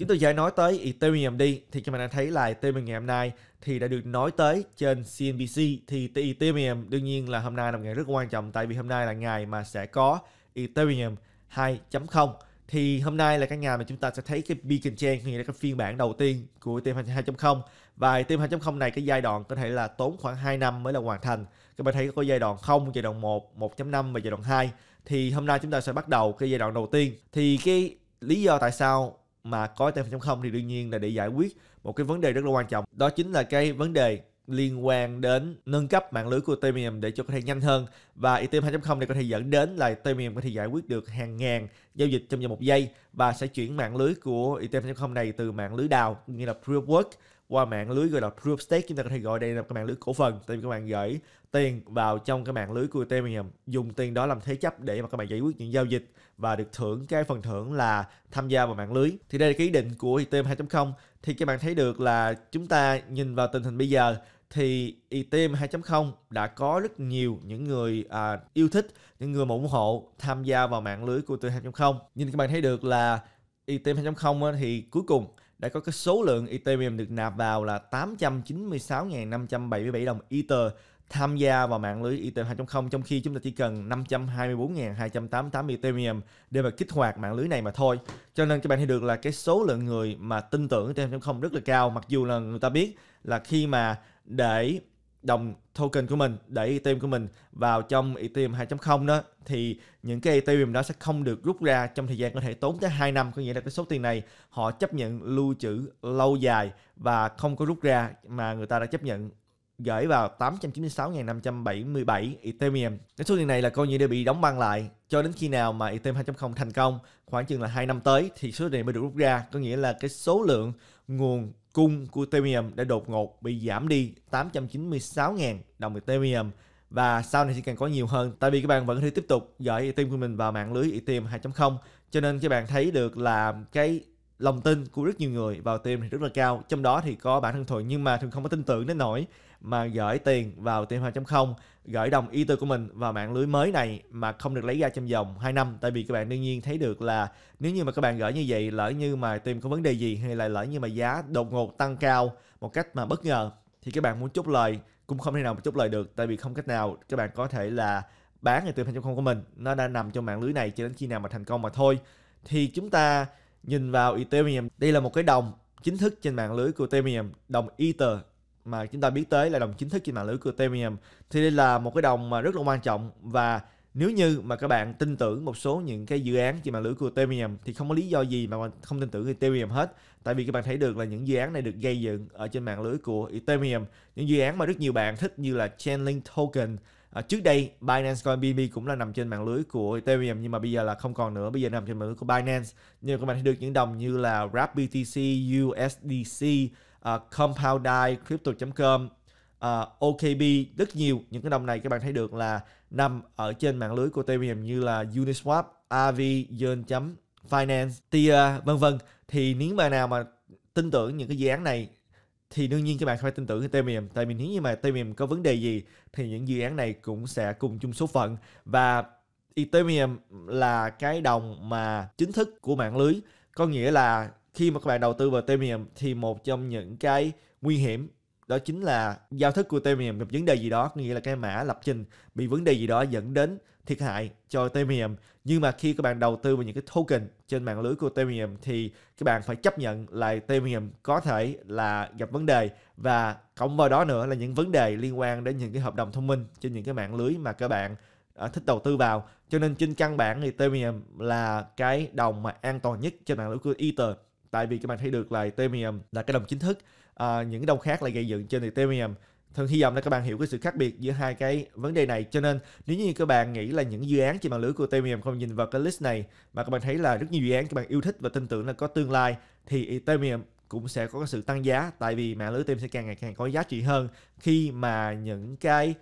Chúng tôi vừa nói tới Ethereum đi thì các bạn đã thấy là Ethereum ngày hôm nay thì đã được nói tới trên CNBC thì Ethereum đương nhiên là hôm nay là một ngày rất quan trọng tại vì hôm nay là ngày mà sẽ có Ethereum 2.0 thì hôm nay là cái ngày mà chúng ta sẽ thấy cái beacon chain nghĩa là cái phiên bản đầu tiên của Ethereum 2.0 và Ethereum 2.0 này cái giai đoạn có thể là tốn khoảng 2 năm mới là hoàn thành các bạn thấy có giai đoạn 0, giai đoạn 1, 1.5 và giai đoạn 2 thì hôm nay chúng ta sẽ bắt đầu cái giai đoạn đầu tiên thì cái lý do tại sao mà có T5.0 thì đương nhiên là để giải quyết một cái vấn đề rất là quan trọng. Đó chính là cái vấn đề liên quan đến nâng cấp mạng lưới của Ethereum để cho có thể nhanh hơn và Ethereum 2.0 này có thể dẫn đến là Ethereum có thể giải quyết được hàng ngàn giao dịch trong vòng một giây và sẽ chuyển mạng lưới của Ethereum 2.0 này từ mạng lưới đào như là proof work qua mạng lưới gọi là proof stake chúng ta có thể gọi đây là cái mạng lưới cổ phần tại vì các bạn gửi tiền vào trong cái mạng lưới của Ethereum dùng tiền đó làm thế chấp để mà các bạn giải quyết những giao dịch và được thưởng cái phần thưởng là tham gia vào mạng lưới thì đây là cái ý định của Ethereum 2.0 thì các bạn thấy được là chúng ta nhìn vào tình hình bây giờ thì Ethereum 2.0 đã có rất nhiều những người à, yêu thích, những người mà ủng hộ tham gia vào mạng lưới của Ethereum 2.0. Nhìn các bạn thấy được là Ethereum 2.0 thì cuối cùng đã có cái số lượng Ethereum được nạp vào là 896.577 đồng Ether tham gia vào mạng lưới Ethereum 2.0 trong khi chúng ta chỉ cần 524.288 Ethereum để mà kích hoạt mạng lưới này mà thôi. Cho nên các bạn thấy được là cái số lượng người mà tin tưởng Ethereum 2.0 rất là cao mặc dù là người ta biết là khi mà để đồng token của mình để Ethereum của mình vào trong Ethereum 2.0 đó thì những cái Ethereum đó sẽ không được rút ra trong thời gian có thể tốn tới 2 năm có nghĩa là cái số tiền này họ chấp nhận lưu trữ lâu dài và không có rút ra mà người ta đã chấp nhận gửi vào 896.577 Ethereum. Cái số tiền này là coi như đã bị đóng băng lại cho đến khi nào mà Ethereum 2.0 thành công khoảng chừng là 2 năm tới thì số này mới được rút ra. Có nghĩa là cái số lượng nguồn cung của Ethereum đã đột ngột bị giảm đi 896.000 đồng Ethereum và sau này sẽ càng có nhiều hơn tại vì các bạn vẫn có thể tiếp tục gửi Ethereum của mình vào mạng lưới Ethereum 2.0 cho nên các bạn thấy được là cái lòng tin của rất nhiều người vào team thì rất là cao trong đó thì có bản thân thuận nhưng mà thường không có tin tưởng đến nỗi mà gửi tiền vào team 2.0 gửi đồng ý tư của mình vào mạng lưới mới này mà không được lấy ra trong vòng 2 năm tại vì các bạn đương nhiên thấy được là nếu như mà các bạn gửi như vậy lỡ như mà team có vấn đề gì hay là lỡ như mà giá đột ngột tăng cao một cách mà bất ngờ thì các bạn muốn chốt lời cũng không thể nào mà chốt lời được tại vì không cách nào các bạn có thể là bán ngày team 2.0 của mình nó đã nằm trong mạng lưới này cho đến khi nào mà thành công mà thôi thì chúng ta nhìn vào Ethereum. Đây là một cái đồng chính thức trên mạng lưới của Ethereum, đồng Ether mà chúng ta biết tới là đồng chính thức trên mạng lưới của Ethereum. Thì đây là một cái đồng mà rất là quan trọng và nếu như mà các bạn tin tưởng một số những cái dự án trên mạng lưới của Ethereum thì không có lý do gì mà không tin tưởng Ethereum hết. Tại vì các bạn thấy được là những dự án này được gây dựng ở trên mạng lưới của Ethereum. Những dự án mà rất nhiều bạn thích như là Chainlink Token À, trước đây Binance Coin BB cũng là nằm trên mạng lưới của Ethereum nhưng mà bây giờ là không còn nữa, bây giờ nằm trên mạng lưới của Binance. Nhưng các bạn thấy được những đồng như là Wrapped BTC, USDC, uh, à, Compoundai, Crypto.com, uh, à, OKB, rất nhiều những cái đồng này các bạn thấy được là nằm ở trên mạng lưới của Ethereum như là Uniswap, AV, Yearn Finance, Tia vân vân. Thì nếu mà nào mà tin tưởng những cái dự án này thì đương nhiên các bạn phải tin tưởng cái mềm tại vì nếu như mà mềm có vấn đề gì thì những dự án này cũng sẽ cùng chung số phận và Ethereum là cái đồng mà chính thức của mạng lưới có nghĩa là khi mà các bạn đầu tư vào Ethereum thì một trong những cái nguy hiểm đó chính là giao thức của Ethereum gặp vấn đề gì đó nghĩa là cái mã lập trình bị vấn đề gì đó dẫn đến thiệt hại cho Ethereum nhưng mà khi các bạn đầu tư vào những cái token trên mạng lưới của Ethereum thì các bạn phải chấp nhận là Ethereum có thể là gặp vấn đề và cộng vào đó nữa là những vấn đề liên quan đến những cái hợp đồng thông minh trên những cái mạng lưới mà các bạn ờ, thích đầu tư vào cho nên trên căn bản thì Ethereum là cái đồng mà an toàn nhất trên mạng lưới của Ether tại vì các bạn thấy được là Ethereum là cái đồng chính thức à, những đồng khác lại gây dựng trên Ethereum Thần hy vọng là các bạn hiểu cái sự khác biệt giữa hai cái vấn đề này. Cho nên nếu như các bạn nghĩ là những dự án trên mạng lưới của ethereum không nhìn vào cái list này mà các bạn thấy là rất nhiều dự án các bạn yêu thích và tin tưởng là có tương lai thì ethereum cũng sẽ có sự tăng giá tại vì mạng lưới ethereum sẽ càng ngày càng có giá trị hơn khi mà những cái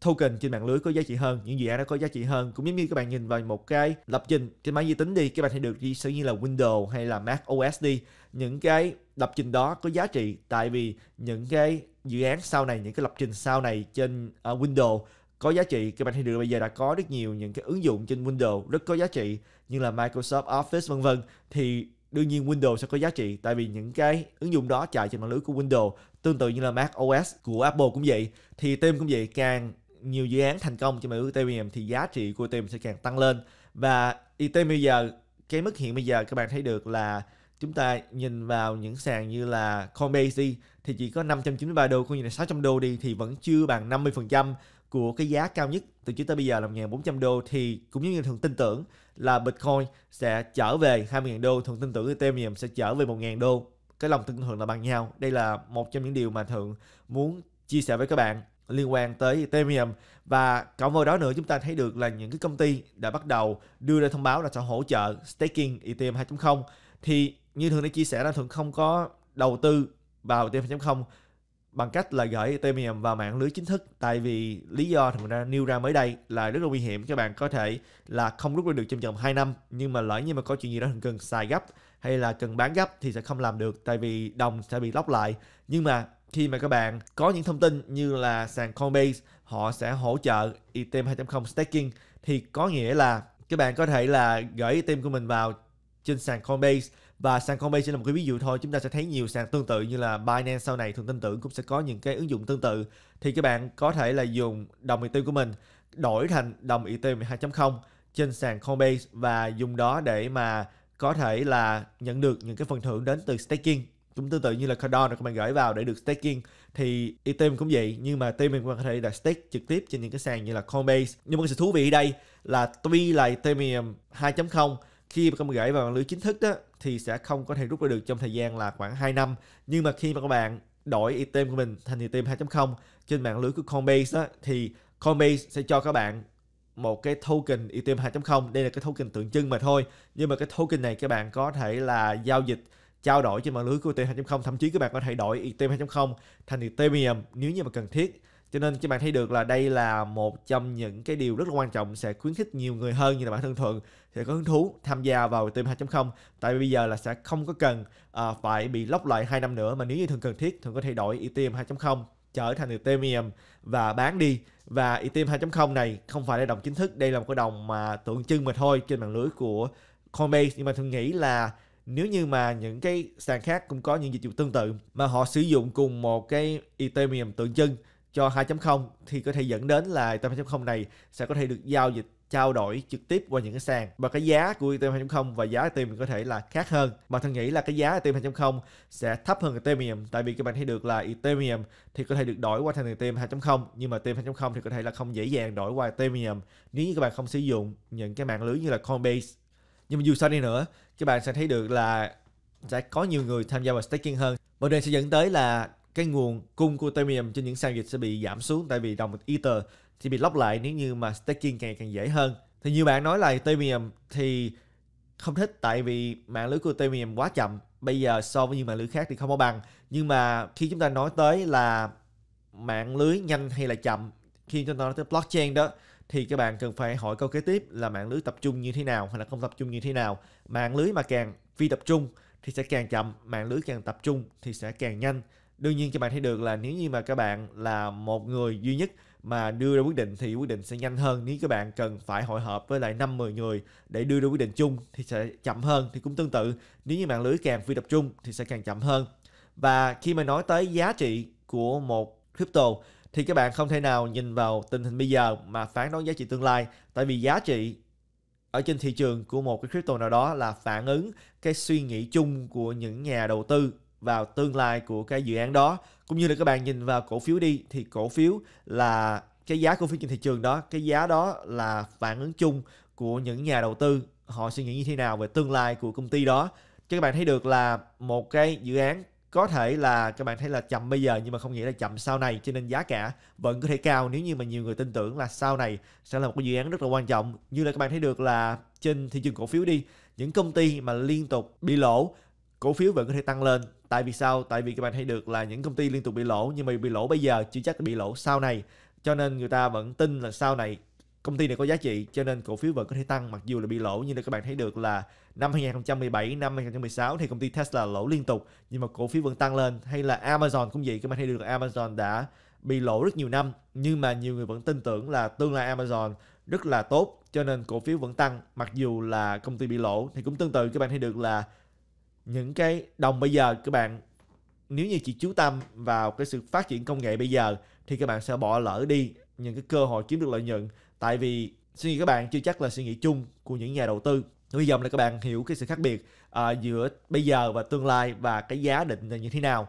token trên mạng lưới có giá trị hơn những dự án nó có giá trị hơn cũng giống như các bạn nhìn vào một cái lập trình trên máy vi tính đi các bạn thấy được đi sử như là Windows hay là Mac OS đi những cái lập trình đó có giá trị tại vì những cái dự án sau này những cái lập trình sau này trên uh, Windows có giá trị các bạn thấy được bây giờ đã có rất nhiều những cái ứng dụng trên Windows rất có giá trị như là Microsoft Office vân vân thì đương nhiên Windows sẽ có giá trị tại vì những cái ứng dụng đó chạy trên mạng lưới của Windows tương tự như là Mac OS của Apple cũng vậy thì team cũng vậy càng nhiều dự án thành công trên mạng lưới Ethereum thì giá trị của team sẽ càng tăng lên và Ethereum bây giờ cái mức hiện bây giờ các bạn thấy được là chúng ta nhìn vào những sàn như là Coinbase thì chỉ có 593 đô cũng như là 600 đô đi thì vẫn chưa bằng 50% của cái giá cao nhất từ trước tới bây giờ là 1.400 đô thì cũng như thường tin tưởng là Bitcoin sẽ trở về 20.000 đô thường tin tưởng Ethereum sẽ trở về 1.000 đô cái lòng tin thường là bằng nhau đây là một trong những điều mà thượng muốn chia sẻ với các bạn liên quan tới Ethereum và cộng vào đó nữa chúng ta thấy được là những cái công ty đã bắt đầu đưa ra thông báo là sẽ hỗ trợ staking Ethereum 2.0 thì như thường đã chia sẻ là thường không có đầu tư vào TM 2.0 bằng cách là gửi Ethereum vào mạng lưới chính thức tại vì lý do thằng ra nêu ra mới đây là rất là nguy hiểm các bạn có thể là không rút ra được trong vòng 2 năm nhưng mà lỡ như mà có chuyện gì đó cần xài gấp hay là cần bán gấp thì sẽ không làm được tại vì đồng sẽ bị lóc lại nhưng mà khi mà các bạn có những thông tin như là sàn Coinbase họ sẽ hỗ trợ item 2.0 staking thì có nghĩa là các bạn có thể là gửi item của mình vào trên sàn Coinbase và sàn Coinbase chỉ là một cái ví dụ thôi chúng ta sẽ thấy nhiều sàn tương tự như là Binance sau này thường tin tưởng cũng sẽ có những cái ứng dụng tương tự thì các bạn có thể là dùng đồng Ethereum của mình đổi thành đồng Ethereum 2.0 trên sàn Coinbase và dùng đó để mà có thể là nhận được những cái phần thưởng đến từ staking cũng tương tự như là Cardano các bạn gửi vào để được staking thì Ethereum cũng vậy nhưng mà Ethereum mình có thể là stake trực tiếp trên những cái sàn như là Coinbase nhưng mà sự thú vị ở đây là tuy là Ethereum 2.0 khi các bạn gửi vào mạng lưới chính thức đó thì sẽ không có thể rút ra được trong thời gian là khoảng 2 năm. Nhưng mà khi mà các bạn đổi item của mình thành item 2.0 trên mạng lưới của Coinbase á, thì Coinbase sẽ cho các bạn một cái token item 2.0 đây là cái token tượng trưng mà thôi nhưng mà cái token này các bạn có thể là giao dịch trao đổi trên mạng lưới của item 2.0 thậm chí các bạn có thể đổi item 2.0 thành ethereum nếu như mà cần thiết cho nên các bạn thấy được là đây là một trong những cái điều rất là quan trọng sẽ khuyến khích nhiều người hơn như là bản thân thuận sẽ có hứng thú tham gia vào team 2.0 tại vì bây giờ là sẽ không có cần uh, phải bị lóc lại 2 năm nữa mà nếu như thường cần thiết thường có thể đổi Ethereum 2.0 trở thành Ethereum và bán đi và Ethereum 2.0 này không phải là đồng chính thức đây là một cái đồng mà tượng trưng mà thôi trên mạng lưới của Coinbase nhưng mà thường nghĩ là nếu như mà những cái sàn khác cũng có những dịch vụ tương tự mà họ sử dụng cùng một cái Ethereum tượng trưng cho 2.0 thì có thể dẫn đến là Ethereum 2.0 này sẽ có thể được giao dịch trao đổi trực tiếp qua những cái sàn và cái giá của Ethereum 2.0 và giá Ethereum có thể là khác hơn mà thân nghĩ là cái giá Ethereum 2.0 sẽ thấp hơn Ethereum tại vì các bạn thấy được là Ethereum thì có thể được đổi qua thành Ethereum 2.0 nhưng mà Ethereum 2.0 thì có thể là không dễ dàng đổi qua Ethereum nếu như các bạn không sử dụng những cái mạng lưới như là Coinbase nhưng mà dù sao đi nữa các bạn sẽ thấy được là sẽ có nhiều người tham gia vào staking hơn và đây sẽ dẫn tới là cái nguồn cung của Ethereum trên những sàn dịch sẽ bị giảm xuống tại vì đồng Ether sẽ bị lóc lại nếu như mà staking càng càng dễ hơn. Thì nhiều bạn nói là Ethereum thì không thích tại vì mạng lưới của Ethereum quá chậm. Bây giờ so với những mạng lưới khác thì không có bằng. Nhưng mà khi chúng ta nói tới là mạng lưới nhanh hay là chậm khi chúng ta nói tới blockchain đó thì các bạn cần phải hỏi câu kế tiếp là mạng lưới tập trung như thế nào hay là không tập trung như thế nào. Mạng lưới mà càng phi tập trung thì sẽ càng chậm, mạng lưới càng tập trung thì sẽ càng nhanh đương nhiên cho bạn thấy được là nếu như mà các bạn là một người duy nhất mà đưa ra quyết định thì quyết định sẽ nhanh hơn nếu các bạn cần phải hội họp với lại 5 10 người để đưa ra quyết định chung thì sẽ chậm hơn thì cũng tương tự nếu như mạng lưới càng phi tập trung thì sẽ càng chậm hơn và khi mà nói tới giá trị của một crypto thì các bạn không thể nào nhìn vào tình hình bây giờ mà phán đoán giá trị tương lai tại vì giá trị ở trên thị trường của một cái crypto nào đó là phản ứng cái suy nghĩ chung của những nhà đầu tư vào tương lai của cái dự án đó cũng như là các bạn nhìn vào cổ phiếu đi thì cổ phiếu là cái giá cổ phiếu trên thị trường đó cái giá đó là phản ứng chung của những nhà đầu tư họ suy nghĩ như thế nào về tương lai của công ty đó cho các bạn thấy được là một cái dự án có thể là các bạn thấy là chậm bây giờ nhưng mà không nghĩa là chậm sau này cho nên giá cả vẫn có thể cao nếu như mà nhiều người tin tưởng là sau này sẽ là một cái dự án rất là quan trọng như là các bạn thấy được là trên thị trường cổ phiếu đi những công ty mà liên tục bị lỗ cổ phiếu vẫn có thể tăng lên tại vì sao tại vì các bạn thấy được là những công ty liên tục bị lỗ nhưng mà bị lỗ bây giờ chưa chắc bị lỗ sau này cho nên người ta vẫn tin là sau này công ty này có giá trị cho nên cổ phiếu vẫn có thể tăng mặc dù là bị lỗ nhưng mà các bạn thấy được là năm 2017 năm 2016 thì công ty Tesla lỗ liên tục nhưng mà cổ phiếu vẫn tăng lên hay là Amazon cũng vậy các bạn thấy được là Amazon đã bị lỗ rất nhiều năm nhưng mà nhiều người vẫn tin tưởng là tương lai Amazon rất là tốt cho nên cổ phiếu vẫn tăng mặc dù là công ty bị lỗ thì cũng tương tự các bạn thấy được là những cái đồng bây giờ các bạn nếu như chị chú tâm vào cái sự phát triển công nghệ bây giờ thì các bạn sẽ bỏ lỡ đi những cái cơ hội kiếm được lợi nhuận tại vì suy nghĩ các bạn chưa chắc là suy nghĩ chung của những nhà đầu tư bây giờ là các bạn hiểu cái sự khác biệt uh, giữa bây giờ và tương lai và cái giá định là như thế nào